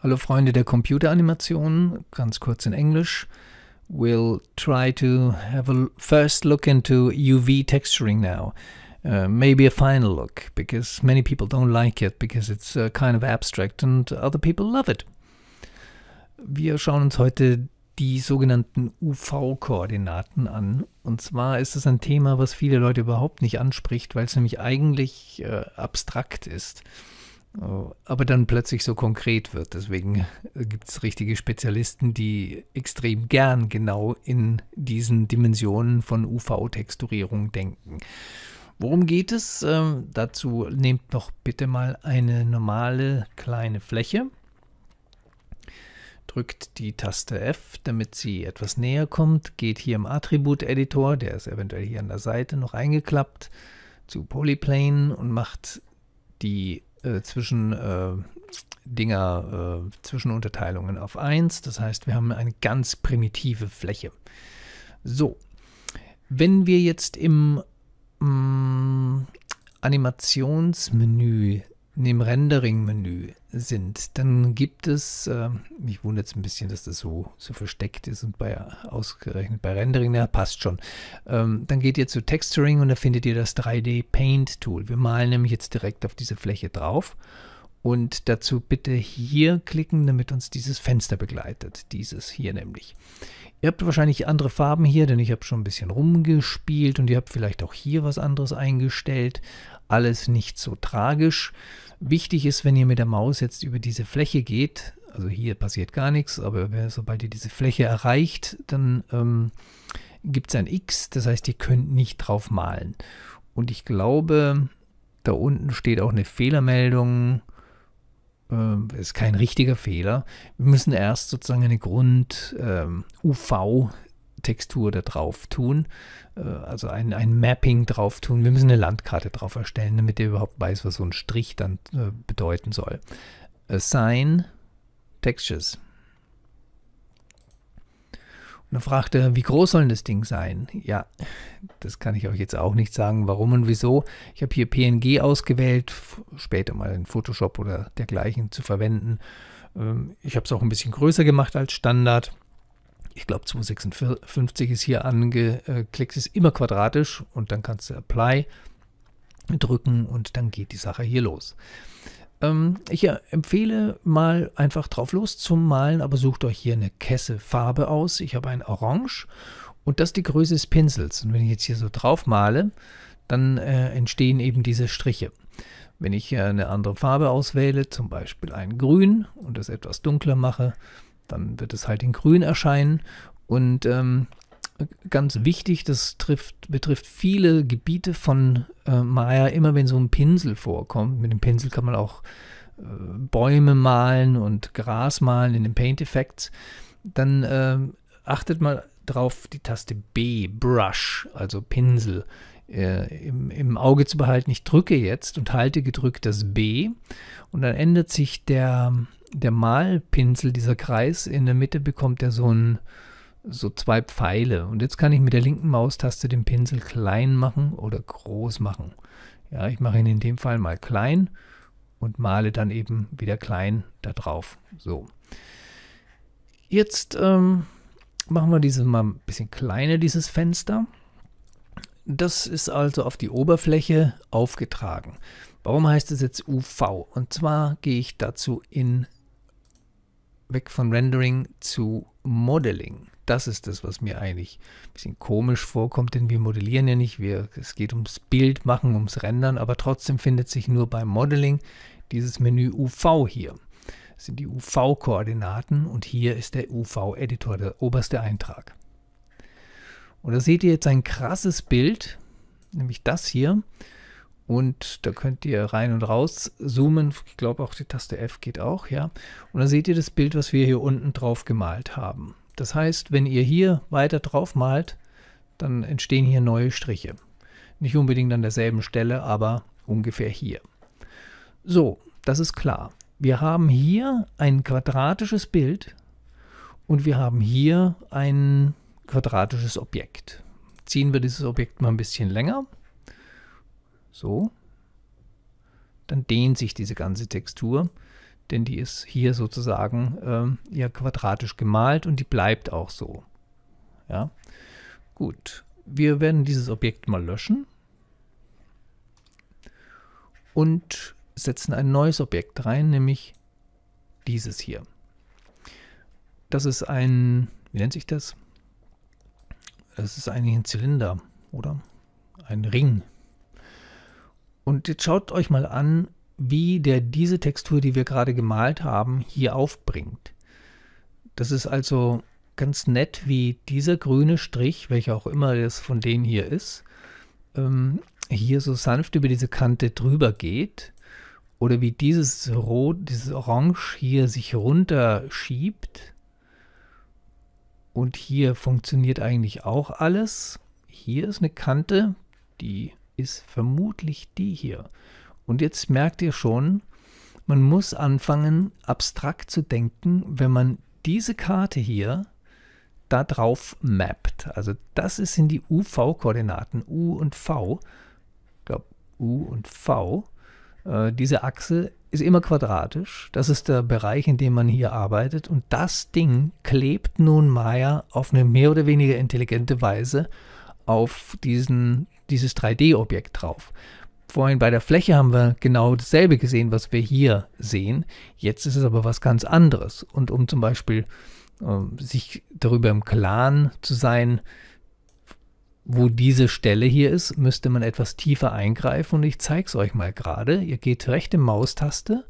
Hallo Freunde der Computeranimation, ganz kurz in Englisch. We'll try to have a first look into UV texturing now. Uh, maybe a final look, because many people don't like it, because it's uh, kind of abstract and other people love it. Wir schauen uns heute die sogenannten UV-Koordinaten an. Und zwar ist es ein Thema, was viele Leute überhaupt nicht anspricht, weil es nämlich eigentlich äh, abstrakt ist aber dann plötzlich so konkret wird. Deswegen äh, gibt es richtige Spezialisten, die extrem gern genau in diesen Dimensionen von UV-Texturierung denken. Worum geht es? Ähm, dazu nehmt doch bitte mal eine normale kleine Fläche, drückt die Taste F, damit sie etwas näher kommt, geht hier im Attribut-Editor, der ist eventuell hier an der Seite noch eingeklappt, zu Polyplane und macht die äh, zwischen äh, Dinger, äh, zwischen Unterteilungen auf 1. Das heißt, wir haben eine ganz primitive Fläche. So, wenn wir jetzt im mh, mm, Animationsmenü in dem Rendering-Menü sind, dann gibt es, äh, mich wundert es ein bisschen, dass das so, so versteckt ist und bei ausgerechnet bei Rendering, na passt schon. Ähm, dann geht ihr zu Texturing und da findet ihr das 3D Paint Tool. Wir malen nämlich jetzt direkt auf diese Fläche drauf und dazu bitte hier klicken, damit uns dieses Fenster begleitet, dieses hier nämlich. Ihr habt wahrscheinlich andere Farben hier, denn ich habe schon ein bisschen rumgespielt und ihr habt vielleicht auch hier was anderes eingestellt. Alles nicht so tragisch. Wichtig ist, wenn ihr mit der Maus jetzt über diese Fläche geht, also hier passiert gar nichts, aber sobald ihr diese Fläche erreicht, dann ähm, gibt es ein X, das heißt, ihr könnt nicht drauf malen. Und ich glaube, da unten steht auch eine Fehlermeldung. Ähm, ist kein richtiger Fehler. Wir müssen erst sozusagen eine Grund-UV ähm, Textur da drauf tun, äh, also ein, ein Mapping drauf tun. Wir müssen eine Landkarte drauf erstellen, damit ihr überhaupt weiß, was so ein Strich dann äh, bedeuten soll. Assign Textures. Und dann fragt er, wie groß soll das Ding sein? Ja, das kann ich euch jetzt auch nicht sagen, warum und wieso. Ich habe hier PNG ausgewählt, später mal in Photoshop oder dergleichen zu verwenden. Ähm, ich habe es auch ein bisschen größer gemacht als Standard ich glaube 256 ist hier angeklickt, ist immer quadratisch und dann kannst du Apply drücken und dann geht die Sache hier los. Ähm, ich empfehle mal einfach drauf los zum Malen, aber sucht euch hier eine Kesse Farbe aus. Ich habe ein Orange und das ist die Größe des Pinsels. Und wenn ich jetzt hier so drauf male, dann äh, entstehen eben diese Striche. Wenn ich äh, eine andere Farbe auswähle, zum Beispiel ein Grün und das etwas dunkler mache, dann wird es halt in grün erscheinen. Und ähm, ganz wichtig, das trifft, betrifft viele Gebiete von äh, Maya, immer wenn so ein Pinsel vorkommt. Mit dem Pinsel kann man auch äh, Bäume malen und Gras malen in den Paint Effects. Dann äh, achtet mal drauf, die Taste B, Brush, also Pinsel, äh, im, im Auge zu behalten. Ich drücke jetzt und halte gedrückt das B und dann ändert sich der der Malpinsel, dieser Kreis, in der Mitte bekommt er so, ein, so zwei Pfeile. Und jetzt kann ich mit der linken Maustaste den Pinsel klein machen oder groß machen. Ja, ich mache ihn in dem Fall mal klein und male dann eben wieder klein da drauf. So. Jetzt ähm, machen wir dieses mal ein bisschen kleiner, dieses Fenster. Das ist also auf die Oberfläche aufgetragen. Warum heißt es jetzt UV? Und zwar gehe ich dazu in weg von Rendering zu Modeling. Das ist das, was mir eigentlich ein bisschen komisch vorkommt, denn wir modellieren ja nicht. Wir, es geht ums Bild machen, ums Rendern, aber trotzdem findet sich nur beim Modeling dieses Menü UV hier. Das sind die UV-Koordinaten und hier ist der UV-Editor, der oberste Eintrag. Und da seht ihr jetzt ein krasses Bild, nämlich das hier. Und da könnt ihr rein und raus zoomen. Ich glaube auch die Taste F geht auch, ja. Und dann seht ihr das Bild, was wir hier unten drauf gemalt haben. Das heißt, wenn ihr hier weiter drauf malt, dann entstehen hier neue Striche. Nicht unbedingt an derselben Stelle, aber ungefähr hier. So, das ist klar. Wir haben hier ein quadratisches Bild und wir haben hier ein quadratisches Objekt. Ziehen wir dieses Objekt mal ein bisschen länger so. Dann dehnt sich diese ganze Textur, denn die ist hier sozusagen äh, ja quadratisch gemalt und die bleibt auch so. Ja. Gut, wir werden dieses Objekt mal löschen und setzen ein neues Objekt rein, nämlich dieses hier. Das ist ein, wie nennt sich das? Das ist eigentlich ein Zylinder, oder? Ein Ring. Und jetzt schaut euch mal an, wie der diese Textur, die wir gerade gemalt haben, hier aufbringt. Das ist also ganz nett, wie dieser grüne Strich, welcher auch immer das von denen hier ist, ähm, hier so sanft über diese Kante drüber geht oder wie dieses Rot, dieses Orange hier sich runter schiebt. Und hier funktioniert eigentlich auch alles. Hier ist eine Kante, die ist vermutlich die hier. Und jetzt merkt ihr schon, man muss anfangen, abstrakt zu denken, wenn man diese Karte hier da drauf mappt. Also das sind die UV-Koordinaten, U und V. Ich glaube, U und V. Äh, diese Achse ist immer quadratisch. Das ist der Bereich, in dem man hier arbeitet. Und das Ding klebt nun Maya auf eine mehr oder weniger intelligente Weise auf diesen dieses 3D-Objekt drauf. Vorhin bei der Fläche haben wir genau dasselbe gesehen, was wir hier sehen. Jetzt ist es aber was ganz anderes. Und um zum Beispiel äh, sich darüber im Klaren zu sein, wo diese Stelle hier ist, müsste man etwas tiefer eingreifen und ich zeige es euch mal gerade. Ihr geht rechte Maustaste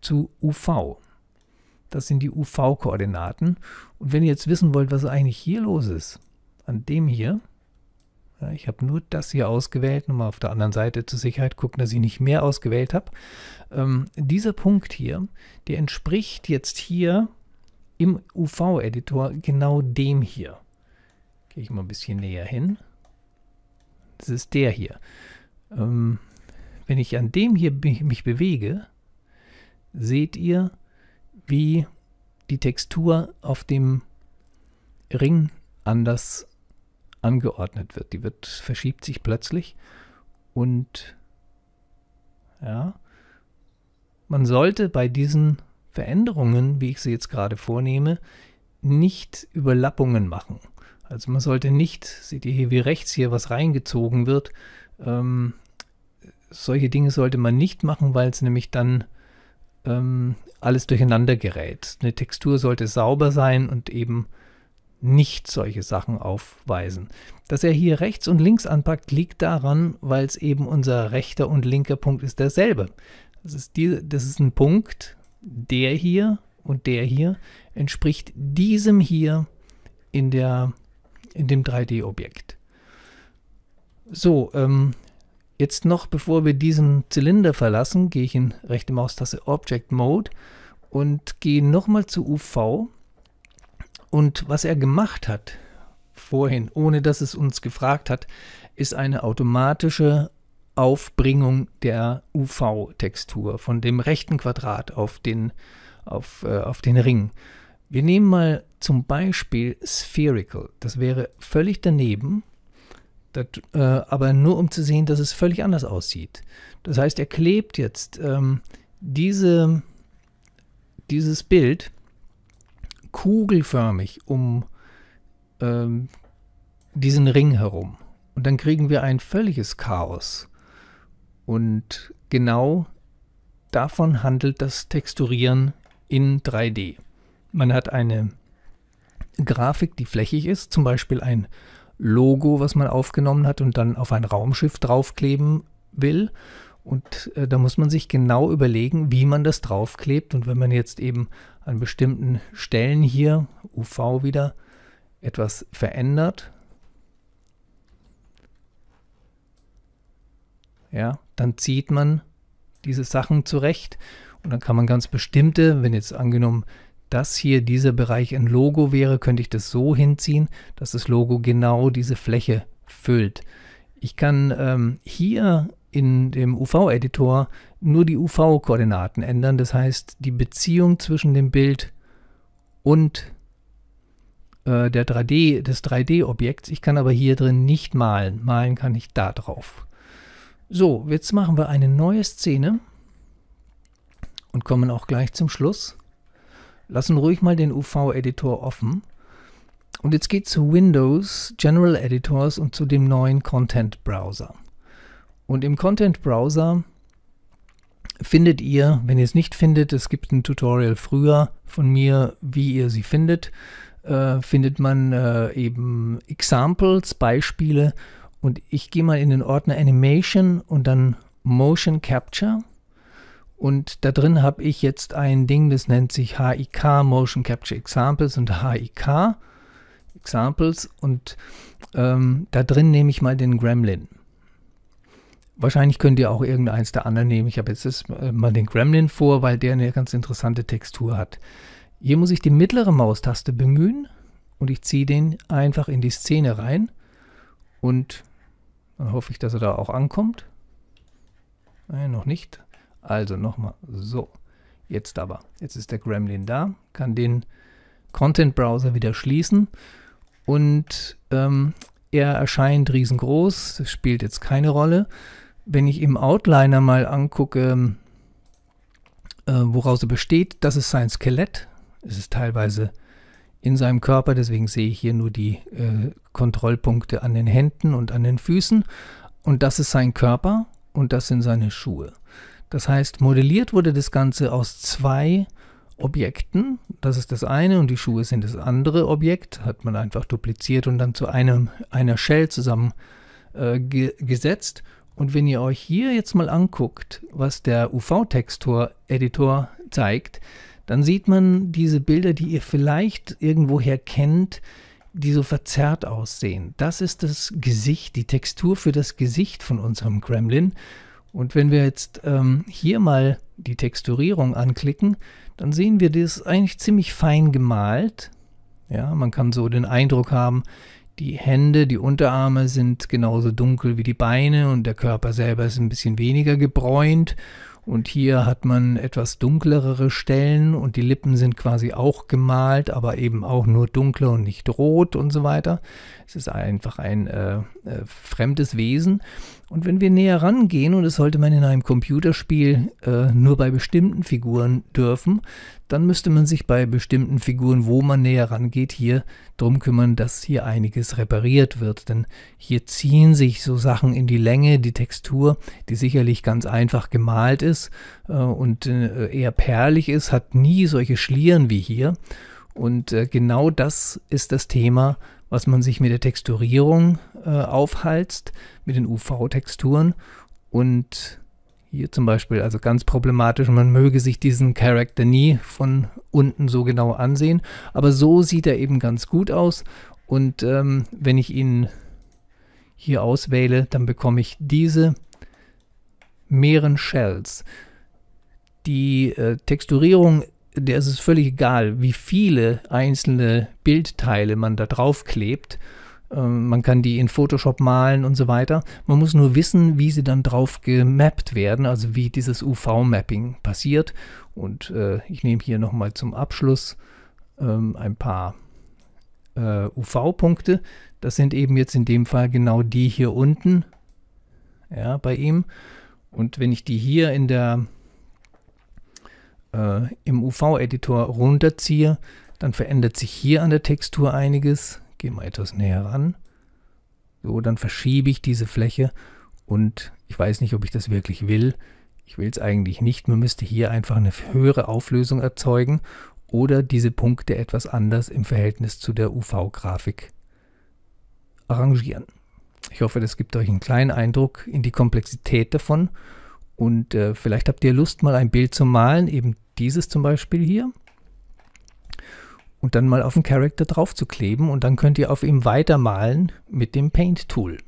zu UV. Das sind die UV-Koordinaten. Und wenn ihr jetzt wissen wollt, was eigentlich hier los ist, an dem hier, ja, ich habe nur das hier ausgewählt, nur mal auf der anderen Seite zur Sicherheit gucken, dass ich nicht mehr ausgewählt habe. Ähm, dieser Punkt hier, der entspricht jetzt hier im UV-Editor genau dem hier. Gehe ich mal ein bisschen näher hin. Das ist der hier. Ähm, wenn ich an dem hier mich bewege, seht ihr, wie die Textur auf dem Ring anders angeordnet wird. Die wird, verschiebt sich plötzlich und ja, man sollte bei diesen Veränderungen, wie ich sie jetzt gerade vornehme, nicht Überlappungen machen. Also man sollte nicht, seht ihr hier wie rechts hier was reingezogen wird, ähm, solche Dinge sollte man nicht machen, weil es nämlich dann ähm, alles durcheinander gerät. Eine Textur sollte sauber sein und eben nicht solche Sachen aufweisen. Dass er hier rechts und links anpackt, liegt daran, weil es eben unser rechter und linker Punkt ist derselbe. Das ist, die, das ist ein Punkt, der hier und der hier entspricht diesem hier in, der, in dem 3D-Objekt. So, ähm, jetzt noch, bevor wir diesen Zylinder verlassen, gehe ich in rechte Maustaste Object Mode und gehe nochmal zu UV und was er gemacht hat vorhin, ohne dass es uns gefragt hat, ist eine automatische Aufbringung der UV-Textur von dem rechten Quadrat auf den, auf, äh, auf den Ring. Wir nehmen mal zum Beispiel Spherical. Das wäre völlig daneben, das, äh, aber nur um zu sehen, dass es völlig anders aussieht. Das heißt, er klebt jetzt ähm, diese, dieses Bild kugelförmig um ähm, diesen Ring herum. Und dann kriegen wir ein völliges Chaos. Und genau davon handelt das Texturieren in 3D. Man hat eine Grafik, die flächig ist, zum Beispiel ein Logo, was man aufgenommen hat und dann auf ein Raumschiff draufkleben will. Und äh, da muss man sich genau überlegen, wie man das draufklebt. Und wenn man jetzt eben an bestimmten Stellen hier, UV wieder, etwas verändert, ja, dann zieht man diese Sachen zurecht. Und dann kann man ganz bestimmte, wenn jetzt angenommen dass hier, dieser Bereich ein Logo wäre, könnte ich das so hinziehen, dass das Logo genau diese Fläche füllt. Ich kann ähm, hier in dem UV-Editor nur die UV-Koordinaten ändern. Das heißt, die Beziehung zwischen dem Bild und äh, der 3D, des 3D-Objekts. Ich kann aber hier drin nicht malen. Malen kann ich da drauf. So, jetzt machen wir eine neue Szene und kommen auch gleich zum Schluss. Lassen ruhig mal den UV-Editor offen. Und jetzt geht zu Windows, General Editors und zu dem neuen Content Browser. Und im Content Browser findet ihr, wenn ihr es nicht findet, es gibt ein Tutorial früher von mir, wie ihr sie findet, äh, findet man äh, eben Examples, Beispiele und ich gehe mal in den Ordner Animation und dann Motion Capture und da drin habe ich jetzt ein Ding, das nennt sich HIK Motion Capture Examples und HIK Examples und ähm, da drin nehme ich mal den Gremlin. Wahrscheinlich könnt ihr auch irgendeins der anderen nehmen. Ich habe jetzt das, äh, mal den Gremlin vor, weil der eine ganz interessante Textur hat. Hier muss ich die mittlere Maustaste bemühen und ich ziehe den einfach in die Szene rein und dann hoffe ich, dass er da auch ankommt. Nein, noch nicht. Also nochmal. So, jetzt aber. Jetzt ist der Gremlin da, kann den Content-Browser wieder schließen und ähm, er erscheint riesengroß, Das spielt jetzt keine Rolle wenn ich im Outliner mal angucke, ähm, äh, woraus er besteht, das ist sein Skelett. Es ist teilweise in seinem Körper, deswegen sehe ich hier nur die äh, Kontrollpunkte an den Händen und an den Füßen. Und das ist sein Körper und das sind seine Schuhe. Das heißt, modelliert wurde das Ganze aus zwei Objekten. Das ist das eine und die Schuhe sind das andere Objekt. Hat man einfach dupliziert und dann zu einem, einer Shell zusammengesetzt. Äh, und wenn ihr euch hier jetzt mal anguckt, was der UV-Textur-Editor zeigt, dann sieht man diese Bilder, die ihr vielleicht irgendwoher kennt, die so verzerrt aussehen. Das ist das Gesicht, die Textur für das Gesicht von unserem Gremlin. Und wenn wir jetzt ähm, hier mal die Texturierung anklicken, dann sehen wir, das ist eigentlich ziemlich fein gemalt. Ja, man kann so den Eindruck haben, die Hände, die Unterarme sind genauso dunkel wie die Beine und der Körper selber ist ein bisschen weniger gebräunt. Und hier hat man etwas dunklere Stellen und die Lippen sind quasi auch gemalt, aber eben auch nur dunkler und nicht rot und so weiter. Es ist einfach ein äh, äh, fremdes Wesen. Und wenn wir näher rangehen, und das sollte man in einem Computerspiel äh, nur bei bestimmten Figuren dürfen, dann müsste man sich bei bestimmten Figuren, wo man näher rangeht, hier drum kümmern, dass hier einiges repariert wird. Denn hier ziehen sich so Sachen in die Länge, die Textur, die sicherlich ganz einfach gemalt ist äh, und äh, eher perlig ist, hat nie solche Schlieren wie hier. Und äh, genau das ist das Thema, was man sich mit der Texturierung äh, aufhalst, mit den UV-Texturen. Und hier zum Beispiel, also ganz problematisch, man möge sich diesen Charakter nie von unten so genau ansehen. Aber so sieht er eben ganz gut aus. Und ähm, wenn ich ihn hier auswähle, dann bekomme ich diese mehreren Shells. Die äh, Texturierung der ist es völlig egal, wie viele einzelne Bildteile man da drauf klebt. Ähm, man kann die in Photoshop malen und so weiter. Man muss nur wissen, wie sie dann drauf gemappt werden, also wie dieses UV-Mapping passiert. Und äh, ich nehme hier nochmal zum Abschluss ähm, ein paar äh, UV-Punkte. Das sind eben jetzt in dem Fall genau die hier unten ja, bei ihm. Und wenn ich die hier in der äh, im UV-Editor runterziehe, dann verändert sich hier an der Textur einiges. Gehen wir etwas näher ran. So, dann verschiebe ich diese Fläche und ich weiß nicht, ob ich das wirklich will. Ich will es eigentlich nicht. Man müsste hier einfach eine höhere Auflösung erzeugen oder diese Punkte etwas anders im Verhältnis zu der UV-Grafik arrangieren. Ich hoffe, das gibt euch einen kleinen Eindruck in die Komplexität davon und äh, vielleicht habt ihr Lust, mal ein Bild zu malen, eben dieses zum Beispiel hier. Und dann mal auf den Character drauf zu kleben und dann könnt ihr auf ihm weitermalen mit dem Paint-Tool.